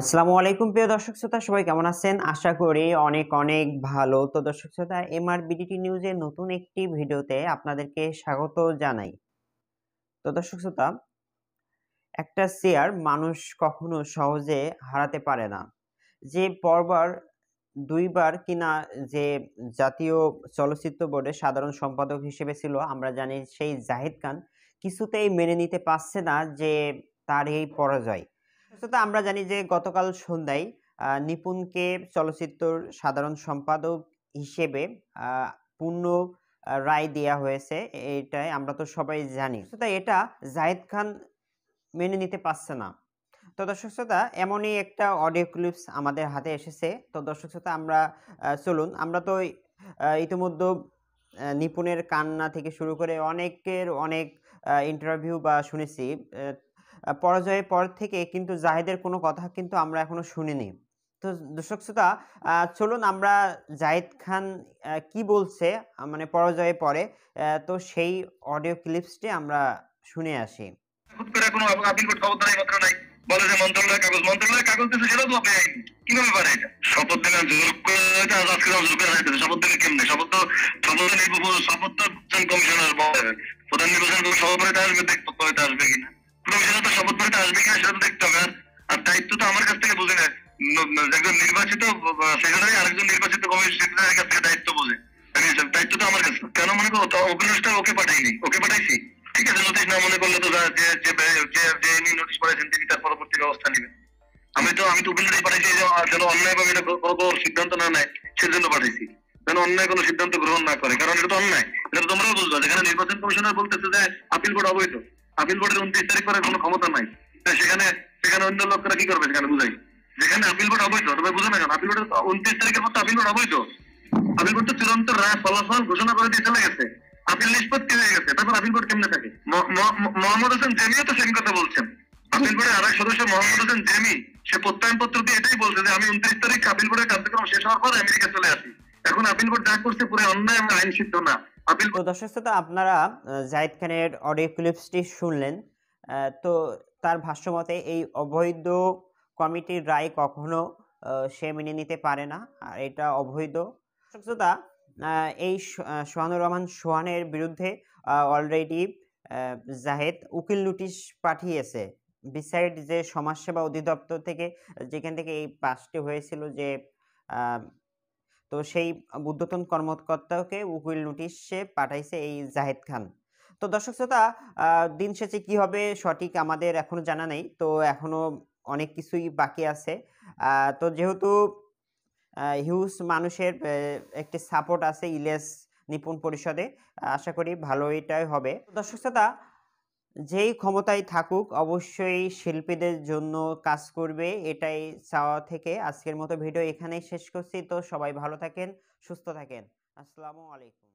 আসসালামু আলাইকুম প্রিয় দর্শক শ্রোতা সবাই কেমন আছেন আশা করি অনেক অনেক ভালো তো দর্শক শ্রোতা এমআর বিডিটি নিউজের নতুন একটি ভিডিওতে আপনাদেরকে স্বাগত জানাই তো দর্শক শ্রোতা একটা শেয়ার মানুষ কখনো সহজে হারাতে পারে না যে পরবার দুইবার কিনা যে জাতীয় চলচ্চিত্র বোর্ডে সাধারণ সম্পাদক হিসেবে ছিল আমরা জানি সেই জাহিদ খান কিছুতেই মেনে নিতে পারছে না যে তার এই পরাজয় তো আমরা জানি যে গতকাল সন্ধ্যায় নিপুণকে চলচ্চিত্র সাধারণ সম্পাদক হিসেবে পূর্ণ রায় দেয়া হয়েছে এটাই আমরা তো সবাই জানি তো এটা জাহিদ খান মেনে নিতে পারছে না তো দর্শক শ্রোতা এমনই একটা অডিও ক্লিপস আমাদের হাতে এসেছে তো দর্শক শ্রোতা আমরা চলুন আমরা তো ইতিমধ্যে নিপুণের কান্না থেকে শুরু করে অনেকের অনেক ইন্টারভিউ বা শুনেছি পরাজয়ের পর থেকে কিন্তু জাহিদের কোনো কথা কিন্তু আমরা এখনো শুনিনি তো দর্শক শ্রোতা চলুন আমরা জাহিদ খান কি বলছে মানে পরাজয়ের পরে তো সেই অডিও ক্লিপসটি আমরা শুনে আসি শপথ নির্বাচন শপথ নির্বাচন সভাপতি আসবে দেখতে আসবে কিনা তিনি তার পরবর্তী ব্যবস্থা নেবেন আমি তো আমি তো উপেন্দ্রই পাঠাইছি যে যেন অন্যায় ভাবে এটা সিদ্ধান্ত না নেয় সেজন্য পাঠাইছি যেন অন্যায় কোনো সিদ্ধান্ত গ্রহণ না করে কারণ এটা তো অন্যায় এটা তোমরাও বুঝবা যেখানে নির্বাচন কমিশনার বলতেছে যে আপিল কোর্ট অবৈধ আপিল বোর্ডের উনত্রিশ তারিখ করার কোনো ক্ষমতা নাই সেখানে সেখানে অন্য লোকেরা কি করবে সেখানে বুঝাই যেখানে আপিল বোর্ড অবৈধ তবে বুঝো না কেন আপিল বোর্ডের উনত্রিশ তারিখের মতো আপিল বোর্ড অবৈধ আপিল বোর্ড তো চূড়ান্ত রায় ফলাফল ঘোষণা করে দিয়ে চলে গেছে আপিল নিষ্পত্তি হয়ে গেছে তারপর আপিল বোর্ড কেমনে থাকে মোহাম্মদ হোসেন জেমিও তো সেম কথা বলছেন আপিল বোর্ডের আরেক সদস্য মোহাম্মদ হোসেন জেমি সে প্রত্যয়ন পত্র দিয়ে এটাই বলছে যে আমি উনত্রিশ তারিখ আপিল বোর্ডের কার্যক্রম শেষ হওয়ার পর আমেরিকা চলে আসি এখন আপিল বোর্ড যা করছে পুরো অন্যায় আইন সিদ্ধ না তো দর্শক শ্রোতা আপনারা জাহিদ খানের অডিও ক্লিপসটি শুনলেন তো তার ভাষ্য মতে এই অবৈধ কমিটির রায় কখনো সে মেনে নিতে পারে না আর এটা অবৈধ শ্রোতা এই সোহানুর রহমান সোহানের বিরুদ্ধে অলরেডি জাহেদ উকিল নোটিশ পাঠিয়েছে বিসাইড যে সমাজসেবা অধিদপ্তর থেকে যেখান থেকে এই পাসটি হয়েছিল যে তো সেই বুদ্ধতন কর্মকর্তাকে উকিল নোটিশে পাঠাইছে এই জাহেদ খান তো দর্শক শ্রোতা দিন শেষে কি হবে সঠিক আমাদের এখনো জানা নেই তো এখনো অনেক কিছুই বাকি আছে তো যেহেতু হিউজ মানুষের একটি সাপোর্ট আছে ইলেস নিপুণ পরিষদে আশা করি ভালো এটাই হবে দর্শক শ্রোতা যেই ক্ষমতায় থাকুক অবশ্যই শিল্পীদের জন্য কাজ করবে এটাই চাওয়া থেকে আজকের মতো ভিডিও এখানেই শেষ করছি তো সবাই ভালো থাকেন সুস্থ থাকেন আসসালামু আলাইকুম